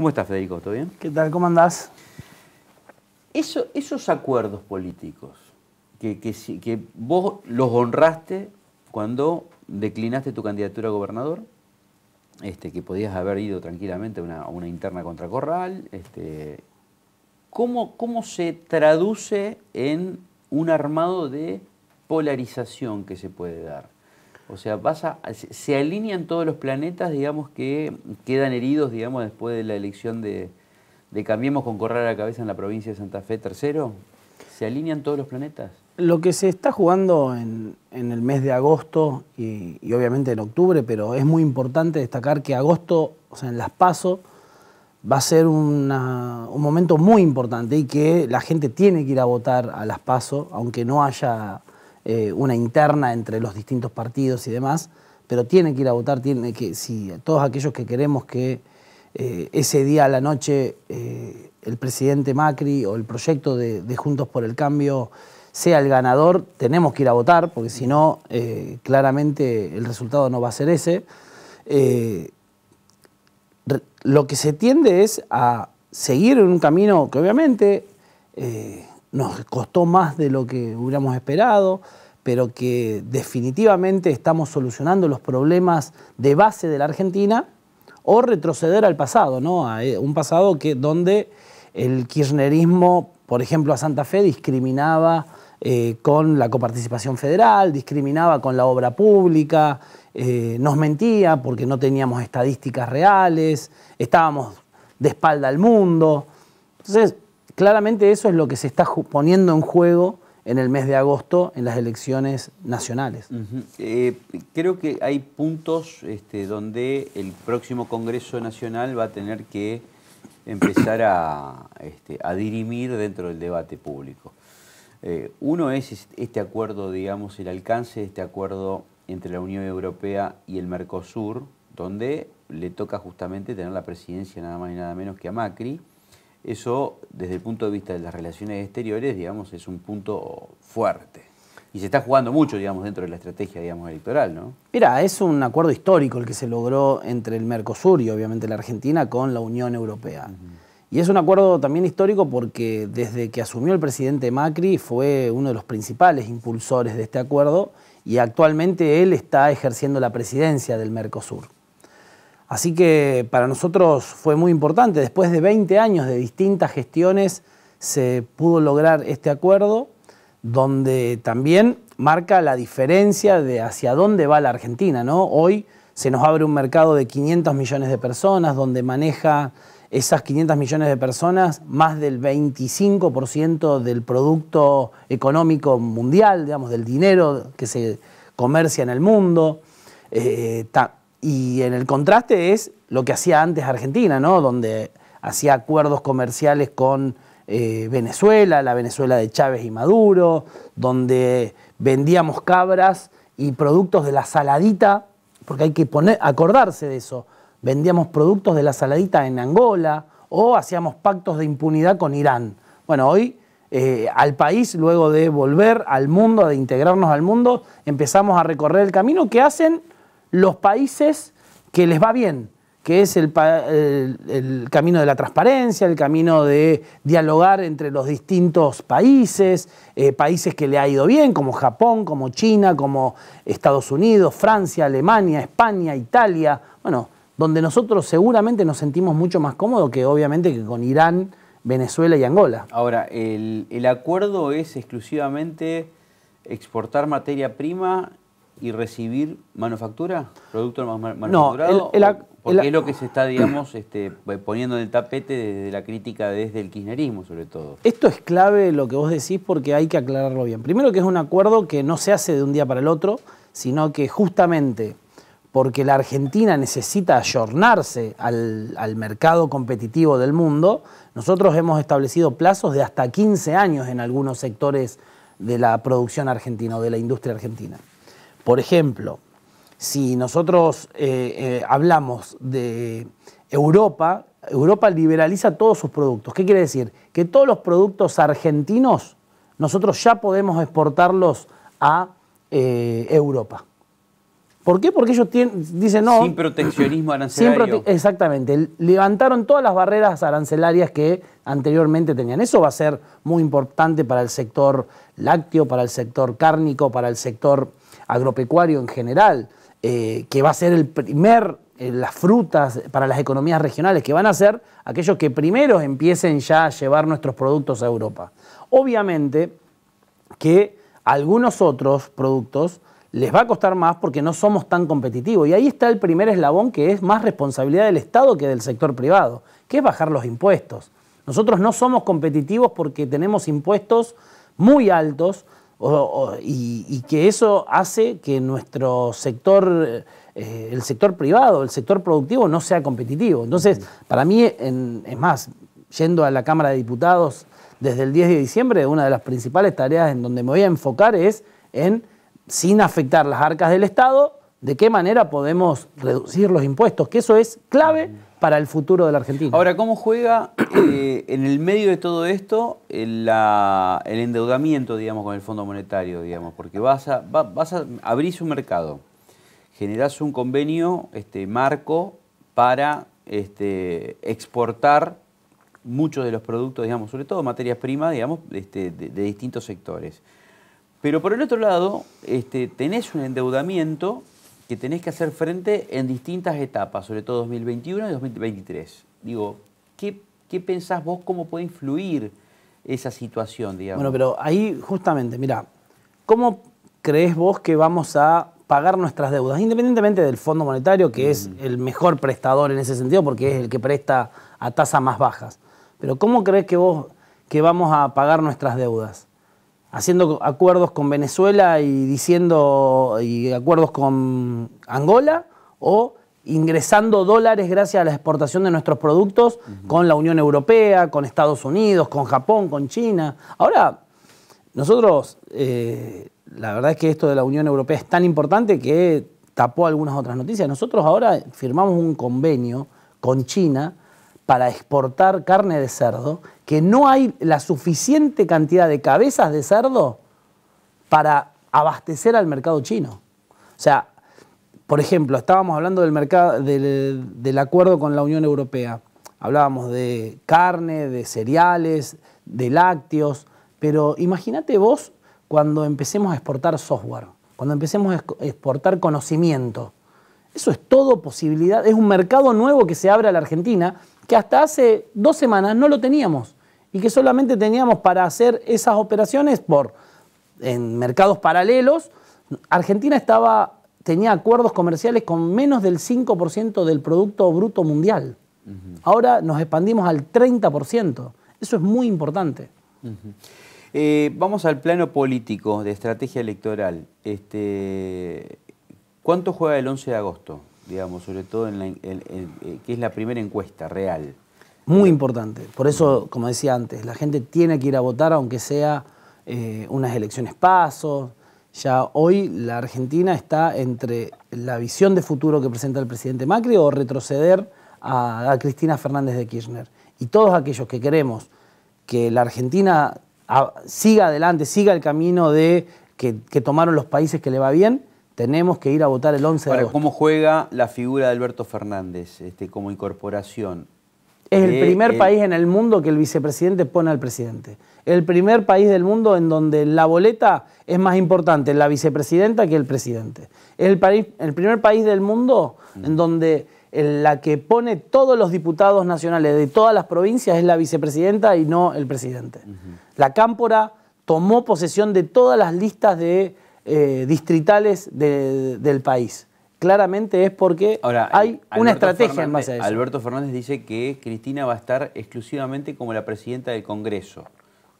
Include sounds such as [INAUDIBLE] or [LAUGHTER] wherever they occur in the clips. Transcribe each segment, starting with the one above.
¿Cómo estás, Federico? ¿Todo bien? ¿Qué tal? ¿Cómo andás? esos acuerdos políticos que, vos los honraste cuando declinaste tu candidatura a gobernador, este, que podías haber ido tranquilamente a una, interna contra Corral. Este, ¿cómo, ¿Cómo se traduce en un armado de polarización que se puede dar? O sea, pasa, se alinean todos los planetas, digamos, que quedan heridos, digamos, después de la elección de, Cambiemos con Correr a la cabeza en la provincia de Santa Fe tercero. ¿Se alinean todos los planetas? Lo que se está jugando en, el mes de agosto y, obviamente en octubre, pero es muy importante destacar que agosto, o sea, en las PASO, va a ser un momento muy importante y que la gente tiene que ir a votar a las PASO, aunque no haya eh, una interna entre los distintos partidos y demás, pero tiene que ir a votar, tiene que, si todos aquellos que queremos que eh, ese día a la noche eh, el presidente Macri o el proyecto de, Juntos por el Cambio sea el ganador, tenemos que ir a votar, porque si no, claramente el resultado no va a ser ese. lo que se tiende es a seguir en un camino que obviamente nos costó más de lo que hubiéramos esperado, pero que definitivamente estamos solucionando los problemas de base de la Argentina, o retroceder al pasado, ¿no? A eh, un pasado que, donde el kirchnerismo, por ejemplo, a Santa Fe discriminaba eh, con la coparticipación federal, discriminaba con la obra pública, eh, nos mentía porque no teníamos estadísticas reales, estábamos de espalda al mundo. Entonces, claramente eso es lo que se está poniendo en juego en el mes de agosto en las elecciones nacionales. Eh, creo que hay puntos este, donde el próximo Congreso Nacional va a tener que empezar a, este, dirimir dentro del debate público. Eh, uno es este acuerdo, digamos, el alcance de este acuerdo entre la Unión Europea y el Mercosur, donde le toca justamente tener la presidencia nada más y nada menos que a Macri eso, desde el punto de vista de las relaciones exteriores, digamos, es un punto fuerte. Y se está jugando mucho, digamos, dentro de la estrategia, digamos, electoral, ¿no? Mira, es un acuerdo histórico el que se logró entre el Mercosur y obviamente la Argentina con la Unión Europea. Y es un acuerdo también histórico porque desde que asumió el presidente Macri fue uno de los principales impulsores de este acuerdo y actualmente él está ejerciendo la presidencia del Mercosur. Así que para nosotros fue muy importante. Después de 20 años de distintas gestiones se pudo lograr este acuerdo, donde también marca la diferencia de hacia dónde va la Argentina. ¿no? Hoy se nos abre un mercado de 500 millones de personas, donde maneja esas 500 millones de personas más del 25% del producto económico mundial, digamos, del dinero que se comercia en el mundo. Eh, y en el contraste es lo que hacía antes Argentina, ¿no? Donde hacía acuerdos comerciales con eh, Venezuela, la Venezuela de Chávez y Maduro, donde vendíamos cabras y productos de la saladita, porque hay que acordarse de eso. Vendíamos productos de la saladita en Angola o hacíamos pactos de impunidad con Irán. Bueno, hoy eh, al país, luego de volver al mundo, de integrarnos al mundo, empezamos a recorrer el camino que hacen los países que les va bien, que es el, camino de la transparencia, el camino de dialogar entre los distintos países, eh, países que le ha ido bien, como Japón, como China, como Estados Unidos, Francia, Alemania, España, Italia, bueno, donde nosotros seguramente nos sentimos mucho más cómodos que obviamente que con Irán, Venezuela y Angola. Ahora, el, el acuerdo es exclusivamente exportar materia prima y recibir manufactura, producto manufacturado? No, porque es lo que se está, digamos, [CLEARS THROAT] este, eh, poniendo en el tapete desde la crítica desde el kirchnerismo, sobre todo. Esto es clave lo que vos decís porque hay que aclararlo bien. Primero que es un acuerdo que no se hace de un día para el otro, sino que justamente porque la Argentina necesita ayornarse al, al mercado competitivo del mundo, nosotros hemos establecido plazos de hasta 15 años en algunos sectores de la producción argentina o de la industria argentina. Por ejemplo, si nosotros eh, eh, hablamos de Europa, Europa liberaliza todos sus productos. ¿Qué quiere decir? Que todos los productos argentinos nosotros ya podemos exportarlos a eh, Europa. ¿Por qué? Porque ellos tienen, dicen no. Sin proteccionismo [CLEARS THROAT] arancelario. exactamente. Levantaron todas las barreras arancelarias que anteriormente tenían. Eso va a ser muy importante para el sector lácteo, para el sector cárnico, para el sector agropecuario en general, eh, que va a ser el primer, eh, las frutas para las economías regionales, que van a ser aquellos que primero empiecen ya a llevar nuestros productos a Europa. Obviamente que algunos otros productos les va a costar más porque no somos tan competitivos. Y ahí está el primer eslabón que es más responsabilidad del Estado que del sector privado, que es bajar los impuestos. Nosotros no somos competitivos porque tenemos impuestos muy altos y, que eso hace que nuestro sector, eh, el sector privado, el sector productivo, no sea competitivo. Entonces, para mí, es más, yendo a la Cámara de Diputados desde el 10 de diciembre, una de las principales tareas en donde me voy a enfocar es en, sin afectar las arcas del Estado, de qué manera podemos reducir los impuestos, que eso es clave para el futuro de la Argentina. Ahora, ¿cómo juega eh, en el medio de todo esto el, endeudamiento, digamos, con el Fondo Monetario, digamos? Porque vas a, vas abrís un mercado, generás un convenio, este marco, para este, exportar muchos de los productos, digamos, sobre todo materias primas, digamos, este, de, distintos sectores. Pero por el otro lado, este, tenés un endeudamiento que tenés que hacer frente en distintas etapas, sobre todo 2021 y 2023. Digo, ¿qué, pensás vos cómo puede influir esa situación, digamos? Bueno, pero ahí justamente, mira, ¿cómo crees vos que vamos a pagar nuestras deudas, independientemente del Fondo Monetario, que es mm. el mejor prestador en ese sentido, porque es el que presta a tasas más bajas. Pero ¿cómo crees que vos que vamos a pagar nuestras deudas? haciendo acuerdos con Venezuela y diciendo y acuerdos con Angola o ingresando dólares gracias a la exportación de nuestros productos con la Unión Europea, con Estados Unidos, con Japón, con China. Ahora, nosotros, eh, la verdad es que esto de la Unión Europea es tan importante que tapó algunas otras noticias. Nosotros ahora firmamos un convenio con China para exportar carne de cerdo, que no hay la suficiente cantidad de cabezas de cerdo para abastecer al mercado chino. O sea, por ejemplo, estábamos hablando del, mercado, del, acuerdo con la Unión Europea. Hablábamos de carne, de cereales, de lácteos, pero imagínate vos cuando empecemos a exportar software, cuando empecemos a exportar conocimiento. Eso es todo posibilidad, es un mercado nuevo que se abre a la Argentina, que hasta hace dos semanas no lo teníamos y que solamente teníamos para hacer esas operaciones por en mercados paralelos. Argentina estaba, tenía acuerdos comerciales con menos del 5% del Producto Bruto Mundial. Ahora nos expandimos al 30%. Eso es muy importante. Eh, vamos al plano político de estrategia electoral. Este, ¿Cuánto juega el 11 de agosto? Digamos, sobre todo en la, eh, que es la primera encuesta real. Muy importante. Por eso, como decía antes, la gente tiene que ir a votar, aunque sea eh, unas elecciones pasos. Ya hoy la Argentina está entre la visión de futuro que presenta el presidente Macri o retroceder a, Cristina Fernández de Kirchner. Y todos aquellos que queremos que la Argentina siga adelante, siga el camino de que tomaron los países que le va bien, tenemos que ir a votar el 11 de ¿Cómo juega la figura de Alberto Fernández este, como incorporación? Es el primer país en el mundo que el vicepresidente pone al presidente. El primer país del mundo en donde la boleta es más importante, la vicepresidenta, que el presidente. Es el, país, el primer país del mundo mm. en donde la que pone todos los diputados nacionales de todas las provincias es la vicepresidenta y no el presidente. La Cámpora tomó posesión de todas las listas de eh, distritales del país. Claramente es porque Ahora, hay una estrategia en base a eso. Alberto Fernández dice que Cristina va a estar exclusivamente como la presidenta del Congreso,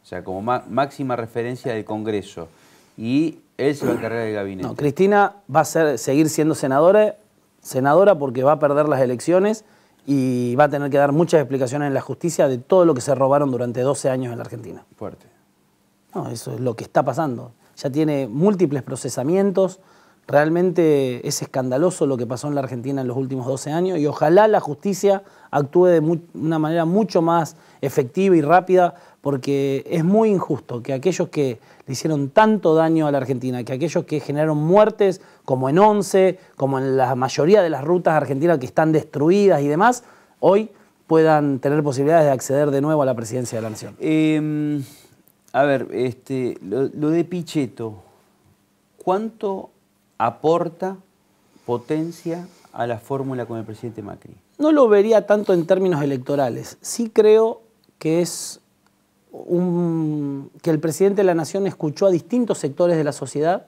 o sea, como máxima referencia del Congreso. Y él se va a encargar del gabinete. Cristina va a ser, seguir siendo senadora, senadora porque va a perder las elecciones y va a tener que dar muchas explicaciones en la justicia de todo lo que se robaron durante 12 años en la Argentina. Fuerte. No, eso es lo que está pasando ya tiene múltiples procesamientos. Realmente es escandaloso lo que pasó en la Argentina en los últimos 12 años y ojalá la justicia actúe de una manera mucho más efectiva y rápida porque es muy injusto que aquellos que le hicieron tanto daño a la Argentina, que aquellos que generaron muertes como en 11, como en la mayoría de las rutas argentinas que están destruidas y demás, hoy puedan tener posibilidades de acceder de nuevo a la presidencia de la Nación. Em, a ver, este, lo, de Pichetto, ¿cuánto aporta potencia a la fórmula con el presidente Macri? No lo vería tanto en términos electorales. Sí creo que es un, que el presidente de la Nación escuchó a distintos sectores de la sociedad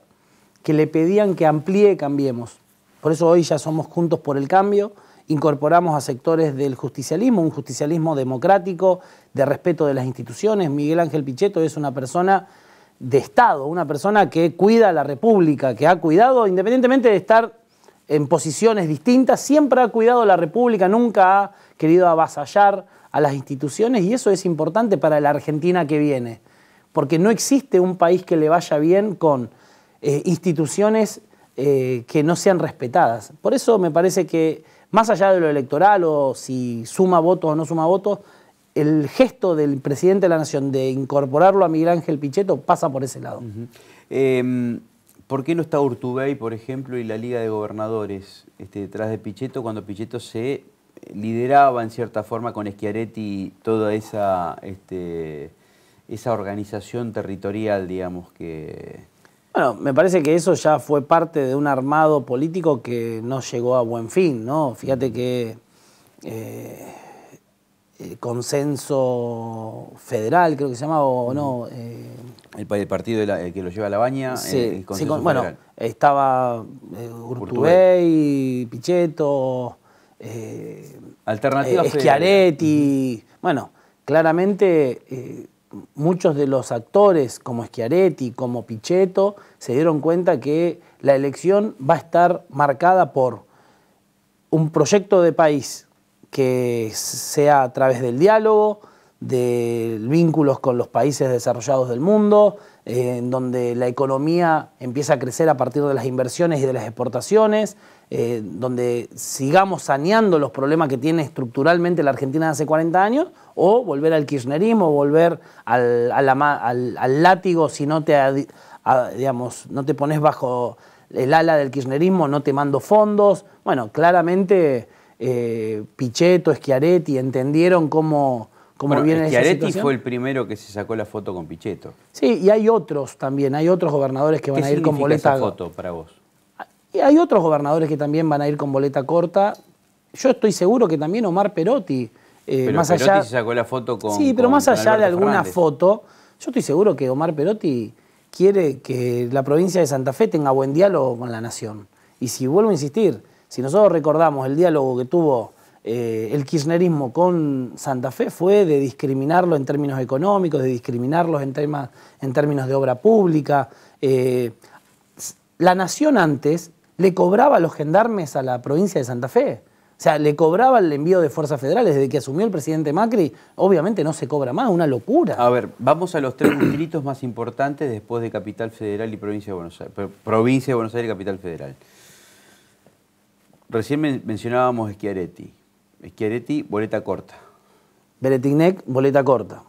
que le pedían que amplíe y Cambiemos. Por eso hoy ya somos juntos por el cambio incorporamos a sectores del justicialismo, un justicialismo democrático, de respeto de las instituciones. Miguel Ángel Pichetto es una persona de Estado, una persona que cuida a la República, que ha cuidado, independientemente de estar en posiciones distintas, siempre ha cuidado a la República, nunca ha querido avasallar a las instituciones y eso es importante para la Argentina que viene, porque no existe un país que le vaya bien con eh, instituciones eh, que no sean respetadas. Por eso me parece que, más allá de lo electoral o si suma votos o no suma votos, el gesto del presidente de la Nación de incorporarlo a Miguel Ángel Pichetto pasa por ese lado. Em, ¿Por qué no está Urtubey, por ejemplo, y la Liga de Gobernadores este, detrás de Pichetto cuando Pichetto se eh, lideraba en cierta forma con Schiaretti toda esa, este, esa organización territorial, digamos, que, bueno, me parece que eso ya fue parte de un armado político que no llegó a buen fin, ¿no? Fíjate que eh, eh, consenso federal, creo que se llamaba, o no. Eh, el, partido que lo lleva a la baña, sí, el, consenso Bueno, estaba Urtubey, Pichetto, Alternativa Schiaretti. Bueno, claramente muchos de los actores como Schiaretti, como Pichetto, se dieron cuenta que la elección va a estar marcada por un proyecto de país que sea a través del diálogo, de vínculos con los países desarrollados del mundo, en donde la economía empieza a crecer a partir de las inversiones y de las exportaciones, eh, donde sigamos saneando los problemas que tiene estructuralmente la Argentina de hace 40 años, o volver al kirchnerismo, volver al, látigo si no te, digamos, no te pones bajo el ala del kirchnerismo, no te mando fondos. Bueno, claramente eh, Pichetto, Schiaretti entendieron cómo como fue el primero que se sacó la foto con Pichetto. Sí, y hay otros también, hay otros gobernadores que van a ir con boleta. Esa foto para vos? Y hay otros gobernadores que también van a ir con boleta corta. Yo estoy seguro que también Omar Perotti, eh, pero más Perotti se sacó la foto con. Sí, pero más allá de alguna foto, yo estoy seguro que Omar Perotti quiere que la provincia de Santa Fe tenga buen diálogo con la nación. Y si vuelvo a insistir, si nosotros recordamos el diálogo que tuvo eh, el kirchnerismo con Santa Fe fue de discriminarlo en términos económicos, de discriminarlos en, temas, en términos de obra pública. Eh, la nación antes le cobraba a los gendarmes a la provincia de Santa Fe. O sea, le cobraba el envío de fuerzas federales. Desde que asumió el presidente Macri, obviamente no se cobra más, una locura. A ver, vamos a los tres distritos más importantes después de Capital Federal y Provincia de Buenos Aires. Provincia de Buenos Aires y Capital Federal. Recién mencionábamos Schiaretti. Schiaretti, boleta corta. Beretignec, boleta corta.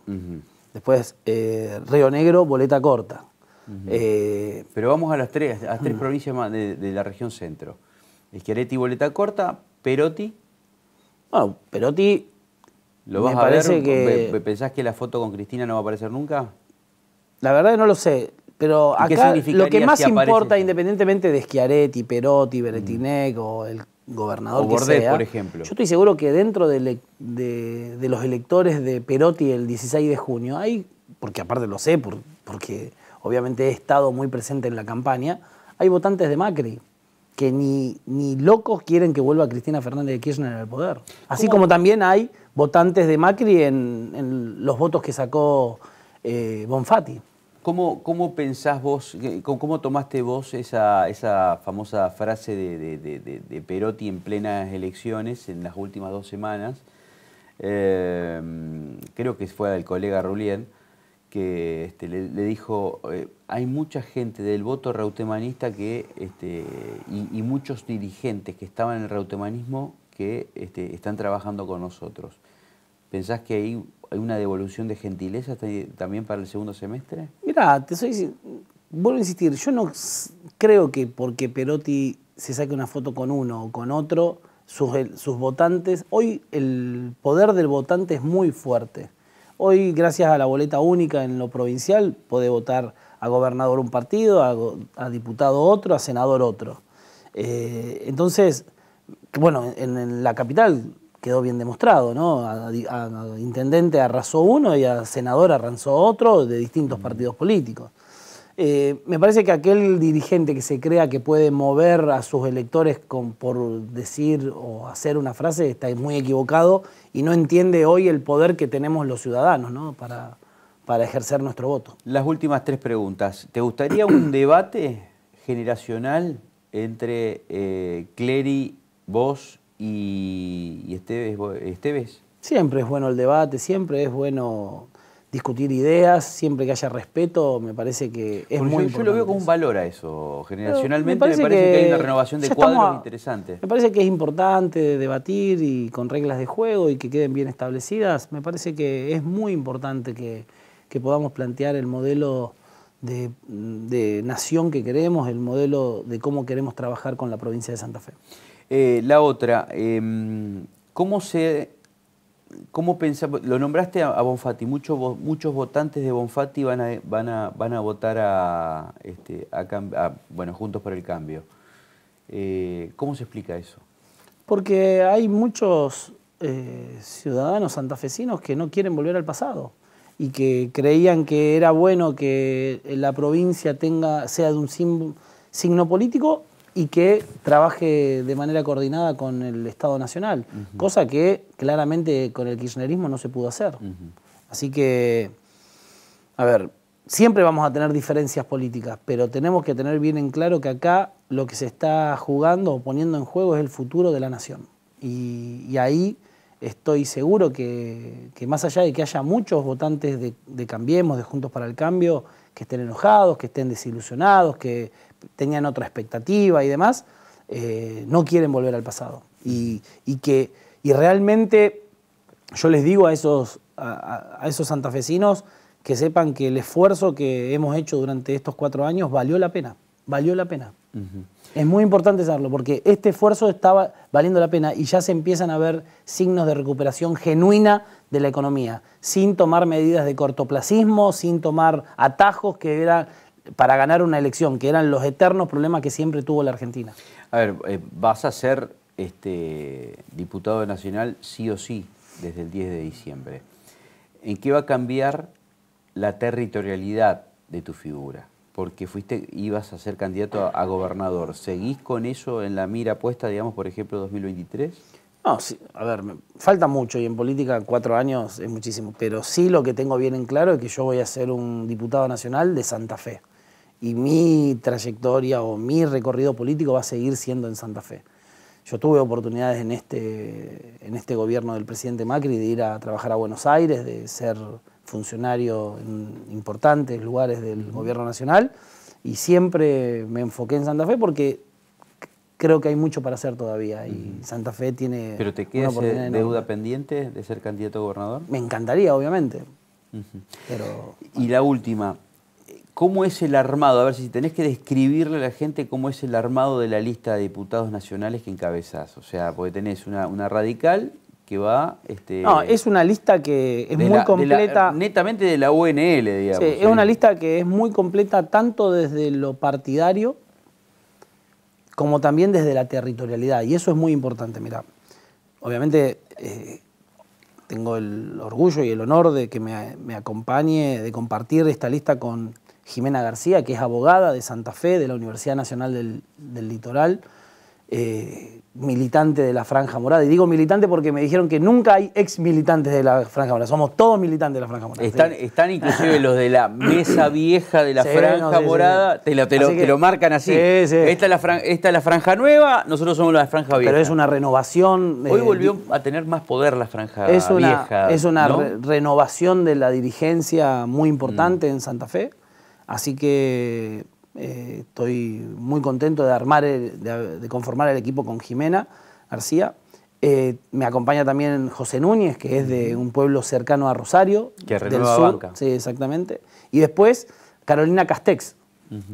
Después eh, Río Negro, boleta corta. Eh, pero vamos a las tres, a tres provincias de, la región centro. Schiaretti, boleta corta, Perotti. Bueno, Perotti. ¿Lo vas a parece Que... ¿Pensás que la foto con Cristina no va a aparecer nunca? La verdad que no lo sé. Pero acá lo que más importa, independientemente de Schiaretti, Perotti, Beretinec o el gobernador de por ejemplo. Yo estoy seguro que dentro e-, de, los electores de Perotti el 16 de junio hay, porque aparte lo sé, por, porque obviamente he estado muy presente en la campaña, hay votantes de Macri que ni, ni locos quieren que vuelva Cristina Fernández de Kirchner al poder. Así como también hay votantes de Macri en, los votos que sacó eh, Bonfatti. ¿Cómo, pensás vos, cómo, tomaste vos esa, famosa frase de, Perotti en plenas elecciones, en las últimas dos semanas? Eh, creo que fue el colega Rulien, que este, le, dijo, eh, hay mucha gente del voto reutemanista que, este, y, muchos dirigentes que estaban en el reutemanismo que este, están trabajando con nosotros. ¿Pensás que hay, una devolución de gentileza también para el segundo semestre? Mira, te soy, vuelvo a insistir, yo no creo que porque Perotti se saque una foto con uno o con otro, sus, votantes, hoy el poder del votante es muy fuerte. Hoy, gracias a la boleta única en lo provincial, puede votar a gobernador un partido, a, diputado otro, a senador otro. Eh, entonces, bueno, en, la capital quedó bien demostrado, ¿no? A, intendente arrasó uno y a senador arrasó otro de distintos partidos políticos. Eh, me parece que aquel dirigente que se crea que puede mover a sus electores por decir o hacer una frase está muy equivocado y no entiende hoy el poder que tenemos los ciudadanos para, ejercer nuestro voto. Las últimas tres preguntas. ¿Te gustaría un [CLEARS THROAT] debate generacional entre eh, Clery, vos y, Esteves, Siempre es bueno el debate, siempre es bueno discutir ideas, siempre que haya respeto, me parece que es muy yo, yo, lo veo como un valor a eso, generacionalmente me parece, que, hay una renovación de cuadros interesante. Me parece que es importante debatir y con reglas de juego y que queden bien establecidas, me parece que es muy importante que, podamos plantear el modelo de nación que queremos, el modelo de cómo queremos trabajar con la provincia de Santa Fe. Eh, la otra, em, ¿cómo se... ¿Cómo pensamos, lo nombraste a, Bonfatti, muchos, muchos votantes de Bonfatti van a, van a, votar este, a, bueno, Juntos por el Cambio. Eh, ¿Cómo se explica eso? Porque hay muchos eh, ciudadanos santafesinos que no quieren volver al pasado y que creían que era bueno que la provincia tenga, sea de un signo político y que trabaje de manera coordinada con el Estado Nacional, cosa que claramente con el kirchnerismo no se pudo hacer. Así que, a ver, siempre vamos a tener diferencias políticas, pero tenemos que tener bien en claro que acá lo que se está jugando o poniendo en juego es el futuro de la nación. Y, ahí estoy seguro que, más allá de que haya muchos votantes de Cambiemos, de Juntos para el Cambio, que estén enojados, que estén desilusionados, que tenían otra expectativa y demás, eh, no quieren volver al pasado. Y, que, realmente yo les digo a esos, a, esos santafesinos que sepan que el esfuerzo que hemos hecho durante estos cuatro años valió la pena, valió la pena. Es muy importante saberlo, porque este esfuerzo estaba valiendo la pena y ya se empiezan a ver signos de recuperación genuina de la economía, sin tomar medidas de cortoplacismo, sin tomar atajos que eran para ganar una elección, que eran los eternos problemas que siempre tuvo la Argentina. A ver, eh, vas a ser este, diputado nacional sí o sí desde el 10 de diciembre. ¿En qué va a cambiar la territorialidad de tu figura? Porque fuiste, ibas a ser candidato a, gobernador. ¿Seguís con eso en la mira puesta, digamos, por ejemplo, 2023? No, sí, a ver, falta mucho y en política cuatro años es muchísimo, pero sí lo que tengo bien en claro es que yo voy a ser un diputado nacional de Santa Fe y mi trayectoria o mi recorrido político va a seguir siendo en Santa Fe. Yo tuve oportunidades en este, en este gobierno del presidente Macri de ir a trabajar a Buenos Aires, de ser funcionario en importantes lugares del gobierno nacional y siempre me enfoqué en Santa Fe porque creo que hay mucho para hacer todavía y Santa Fe tiene... ¿Pero te deuda pendiente de ser candidato a gobernador? Me encantaría, obviamente. Y la última, ¿Cómo es el armado? A ver, si tenés que describirle a la gente cómo es el armado de la lista de diputados nacionales que encabezás. O sea, porque tenés una, radical que va... Este, no, es una lista que es muy completa... netamente de la UNL, digamos. Sí, es ¿eh? una lista que es muy completa tanto desde lo partidario como también desde la territorialidad. Y eso es muy importante, mirá. Obviamente... Eh, tengo el orgullo y el honor de que me acompañe, de compartir esta lista con Jimena García, que es abogada de Santa Fe, de la Universidad Nacional del, Litoral, eh, militante de la Franja Morada. Y digo militante porque me dijeron que nunca hay ex militantes de la Franja Morada. Somos todos militantes de la Franja Morada. Están, inclusive los de la [COUGHS] mesa vieja de la Franja Morada. Te, lo, marcan así. Esta es, la franja, nueva, nosotros somos la Franja Vieja. Pero es una renovación. Hoy eh, volvió a tener más poder la Franja es una, Vieja. Es una renovación de la dirigencia muy importante mm. en Santa Fe. Así que eh, estoy muy contento de armar, de, conformar el equipo con Jimena García. Eh, me acompaña también José Núñez, que es de un pueblo cercano a Rosario. Que del sur. Sí, exactamente. Y después Carolina Castex,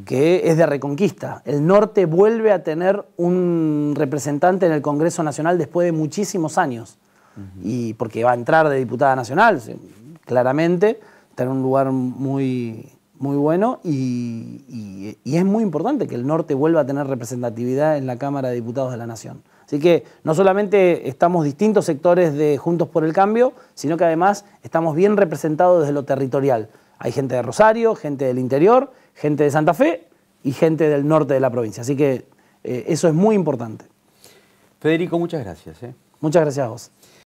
que es de Reconquista. El norte vuelve a tener un representante en el Congreso Nacional después de muchísimos años. Y porque va a entrar de diputada nacional, claramente. Está en un lugar muy muy bueno y, es muy importante que el norte vuelva a tener representatividad en la Cámara de Diputados de la Nación. Así que no solamente estamos distintos sectores de Juntos por el Cambio, sino que además estamos bien representados desde lo territorial. Hay gente de Rosario, gente del interior, gente de Santa Fe y gente del norte de la provincia. Así que eh, eso es muy importante. Federico, muchas gracias. ¿eh? Muchas gracias a vos.